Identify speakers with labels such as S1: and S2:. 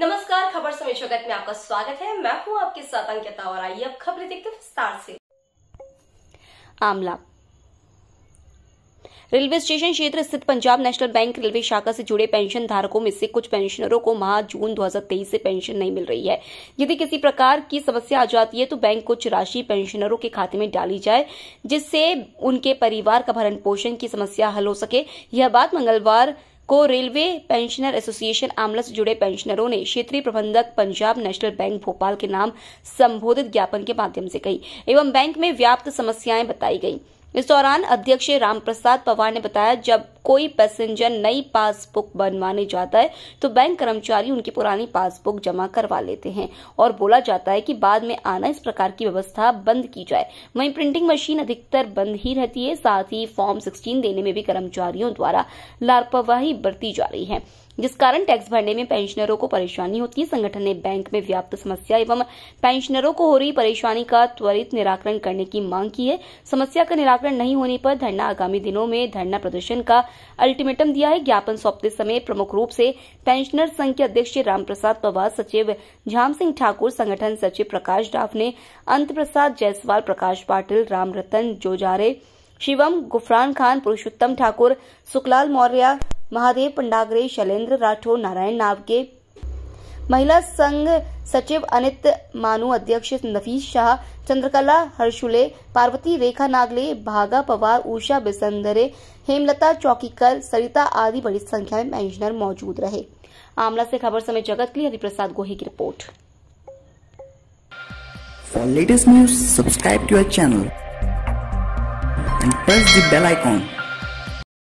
S1: नमस्कार खबर समय स्वागत में आपका स्वागत है मैं हूँ आपके साथ अंकिता और आइए अब खबरें देखते विस्तार से आमला रेलवे स्टेशन क्षेत्र स्थित पंजाब नेशनल बैंक रेलवे शाखा से जुड़े पेंशन धारकों में से कुछ पेंशनरों को माह जून 2023 से पेंशन नहीं मिल रही है यदि किसी प्रकार की समस्या आ जाती है तो बैंक कुछ राशि पेंशनरों के खाते में डाली जाए जिससे उनके परिवार का भरण पोषण की समस्या हल हो सके यह बात मंगलवार को रेलवे पेंशनर एसोसिएशन आमला से जुड़े पेंशनरों ने क्षेत्रीय प्रबंधक पंजाब नेशनल बैंक भोपाल के नाम संबोधित ज्ञापन के माध्यम से कही एवं बैंक में व्याप्त समस्याएं बताई गई इस दौरान अध्यक्ष रामप्रसाद पवार ने बताया जब कोई पैसेंजर नई पासबुक बनवाने जाता है तो बैंक कर्मचारी उनकी पुरानी पासबुक जमा करवा लेते हैं और बोला जाता है कि बाद में आना इस प्रकार की व्यवस्था बंद की जाए वहीं प्रिंटिंग मशीन अधिकतर बंद ही रहती है साथ ही फॉर्म सिक्सटीन देने में भी कर्मचारियों द्वारा लापरवाही बरती जा रही है जिस कारण टैक्स भरने में पेंशनरों को परेशानी होती है संगठन ने बैंक में व्याप्त समस्या एवं पेंशनरों को हो रही परेशानी का त्वरित निराकरण करने की मांग की है समस्या का निराकरण नहीं होने पर धरना आगामी दिनों में धरना प्रदर्शन का अल्टीमेटम दिया है ज्ञापन सौंपते समय प्रमुख रूप से पेंशनर संघ के अध्यक्ष राम प्रसाद पवार सचिव झाम सिंह ठाकुर संगठन सचिव प्रकाश डाफ ने अंत प्रसाद जायसवाल प्रकाश पाटिल राम रतन जोजारे शिवम गुफरान खान पुरुषोत्तम ठाकुर सुखलाल मौर्य महादेव पंडागरे शैलेन्द्र राठौर नारायण नावके महिला संघ सचिव अनित मानू अध्यक्ष नफीस शाह चंद्रकला हर्षुले पार्वती रेखा नागले भागा पवार उषा बिसंदरे हेमलता चौकीकर सरिता आदि बड़ी संख्या में पेंशनर मौजूद रहे आमला से खबर समय जगत के लिए हरिप्रसाद गोहे की report latest news subscribe to to channel